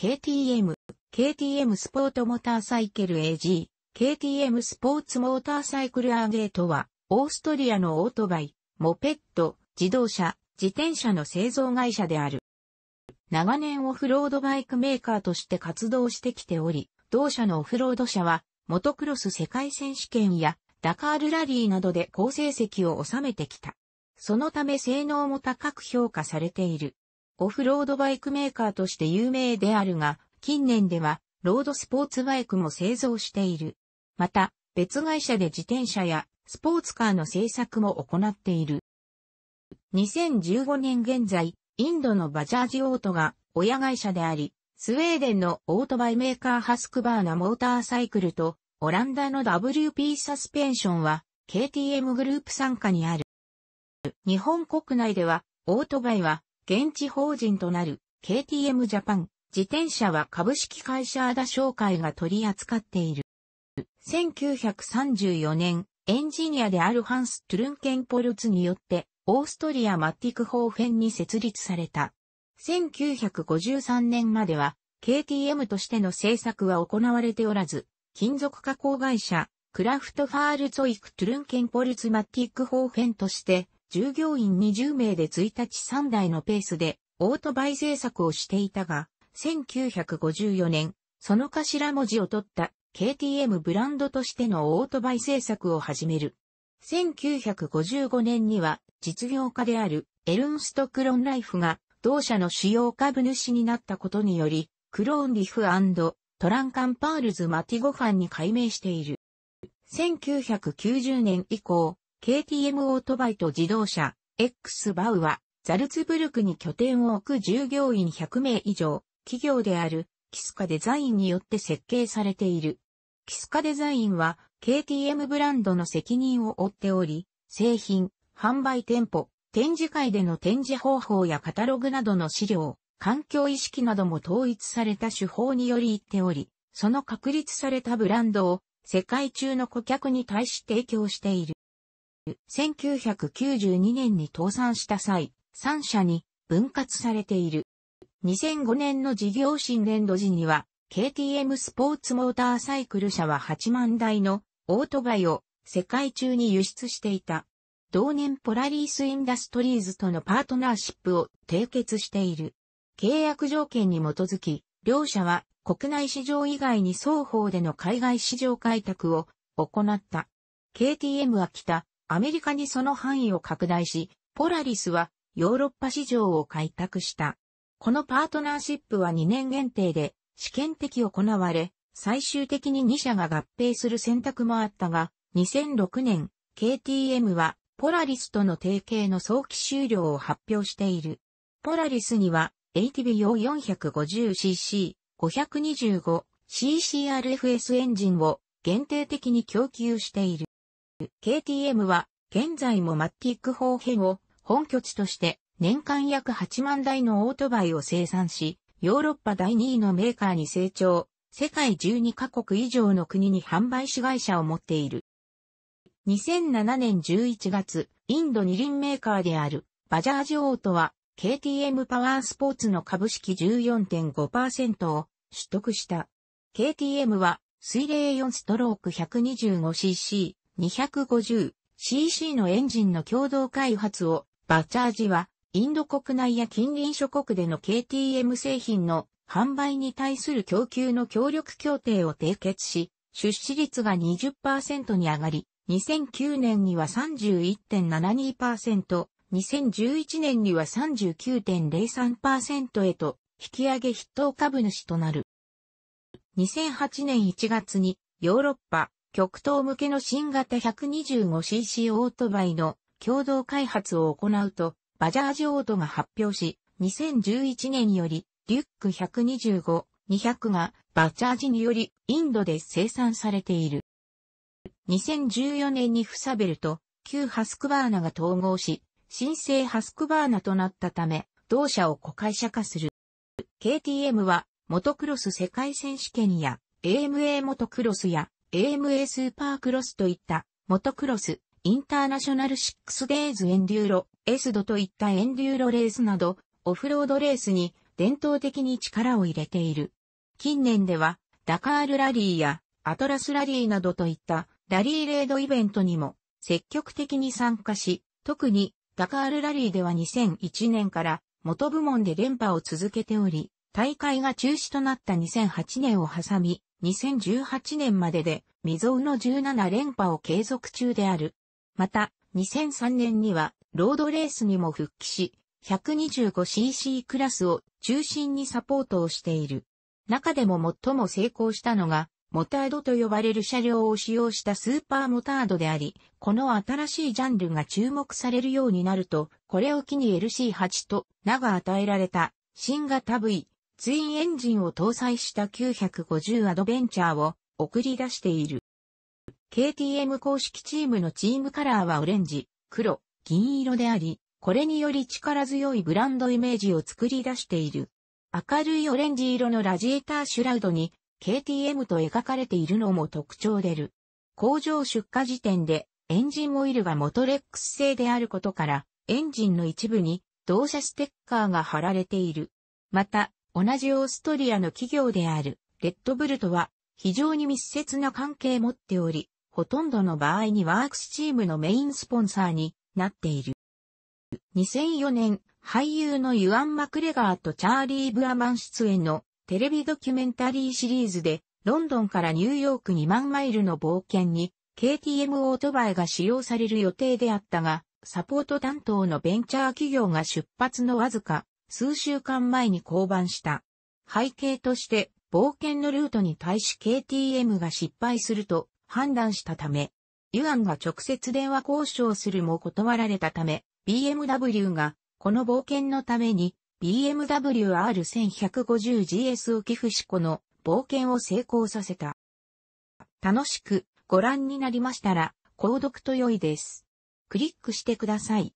KTM、KTM スポートモーターサイケル AG、KTM スポーツモーターサイクル AG とは、オーストリアのオートバイ、モペット、自動車、自転車の製造会社である。長年オフロードバイクメーカーとして活動してきており、同社のオフロード車は、モトクロス世界選手権や、ダカールラリーなどで好成績を収めてきた。そのため性能も高く評価されている。オフロードバイクメーカーとして有名であるが、近年では、ロードスポーツバイクも製造している。また、別会社で自転車やスポーツカーの製作も行っている。2015年現在、インドのバジャージオートが親会社であり、スウェーデンのオートバイメーカーハスクバーナモーターサイクルと、オランダの WP サスペンションは KTM グループ参加にある。日本国内では、オートバイは現地法人となる KTM ジャパン、自転車は株式会社アダ商会が取り扱っている。1934年、エンジニアであるハンス・トゥルンケンポルツによって、オーストリア・マッティクホーフェンに設立された。1953年までは、KTM としての制作は行われておらず、金属加工会社、クラフトファールゾイク・トゥルンケンポルツ・マッティック・ホーフェンとして、従業員20名で1日3台のペースでオートバイ制作をしていたが、1954年、その頭文字を取った KTM ブランドとしてのオートバイ制作を始める。1955年には実業家であるエルンスト・クロンライフが同社の主要株主になったことにより、クローンリフトランカンパールズ・マティゴファンに改名している。1990年以降、KTM オートバイと自動車、X バウは、ザルツブルクに拠点を置く従業員100名以上、企業である、キスカデザインによって設計されている。キスカデザインは KTM ブランドの責任を負っており、製品、販売店舗、展示会での展示方法やカタログなどの資料、環境意識なども統一された手法により言っており、その確立されたブランドを世界中の顧客に対し提供している。1992年に倒産した際、3社に分割されている。2005年の事業新年度時には、KTM スポーツモーターサイクル社は8万台のオートバイを世界中に輸出していた。同年ポラリースインダストリーズとのパートナーシップを締結している。契約条件に基づき、両社は国内市場以外に双方での海外市場開拓を行った。KTM は北、アメリカにその範囲を拡大し、ポラリスはヨーロッパ市場を開拓した。このパートナーシップは2年限定で試験的行われ、最終的に2社が合併する選択もあったが、2006年、KTM はポラリスとの提携の早期終了を発表している。ポラリスには ATV 用 450cc、525CCRFS エンジンを限定的に供給している。KTM は現在もマッティック方編を本拠地として年間約8万台のオートバイを生産し、ヨーロッパ第2位のメーカーに成長、世界12カ国以上の国に販売子会社を持っている。2007年11月、インド二輪メーカーであるバジャージオートは KTM パワースポーツの株式14.5%を取得した。KTM は水冷4ストローク 125cc、250cc のエンジンの共同開発を、バチャージは、インド国内や近隣諸国での KTM 製品の販売に対する供給の協力協定を締結し、出資率が20%に上がり、2009年には31.72%、2011年には39.03%へと引き上げ筆頭株主となる。2008年1月にヨーロッパ極東向けの新型 125cc オートバイの共同開発を行うと、バジャージオートが発表し、2011年より、リュック125、200がバジャージによりインドで生産されている。2014年にフサベルと旧ハスクバーナが統合し、新生ハスクバーナとなったため、同社を子会社化する。KTM は、モトクロス世界選手権や、AMA モトクロスや、AMA スーパークロスといった、モトクロス、インターナショナルシックスデイズエンデューロ、エスドといったエンデューロレースなど、オフロードレースに伝統的に力を入れている。近年では、ダカールラリーやアトラスラリーなどといったラリーレードイベントにも積極的に参加し、特にダカールラリーでは2001年から元部門で連覇を続けており、大会が中止となった2008年を挟み、2018年までで、未曾有の17連覇を継続中である。また、2003年には、ロードレースにも復帰し、125cc クラスを中心にサポートをしている。中でも最も成功したのが、モタードと呼ばれる車両を使用したスーパーモタードであり、この新しいジャンルが注目されるようになると、これを機に LC8 と名が与えられた新型 V、ツインエンジンを搭載した950アドベンチャーを送り出している。KTM 公式チームのチームカラーはオレンジ、黒、銀色であり、これにより力強いブランドイメージを作り出している。明るいオレンジ色のラジエーターシュラウドに KTM と描かれているのも特徴出る。工場出荷時点でエンジンオイルがモトレックス製であることからエンジンの一部に同社ステッカーが貼られている。また同じオーストリアの企業である、レッドブルとは、非常に密接な関係持っており、ほとんどの場合にワークスチームのメインスポンサーになっている。2004年、俳優のユアン・マクレガーとチャーリー・ブアマン出演のテレビドキュメンタリーシリーズで、ロンドンからニューヨーク2万マイルの冒険に、KTM オートバイが使用される予定であったが、サポート担当のベンチャー企業が出発のわずか数週間前に降板した。背景として、冒険のルートに対し KTM が失敗すると判断したため、ユアンが直接電話交渉するも断られたため、BMW がこの冒険のために BMW R1150GS を寄付しこの冒険を成功させた。楽しくご覧になりましたら、購読と良いです。クリックしてください。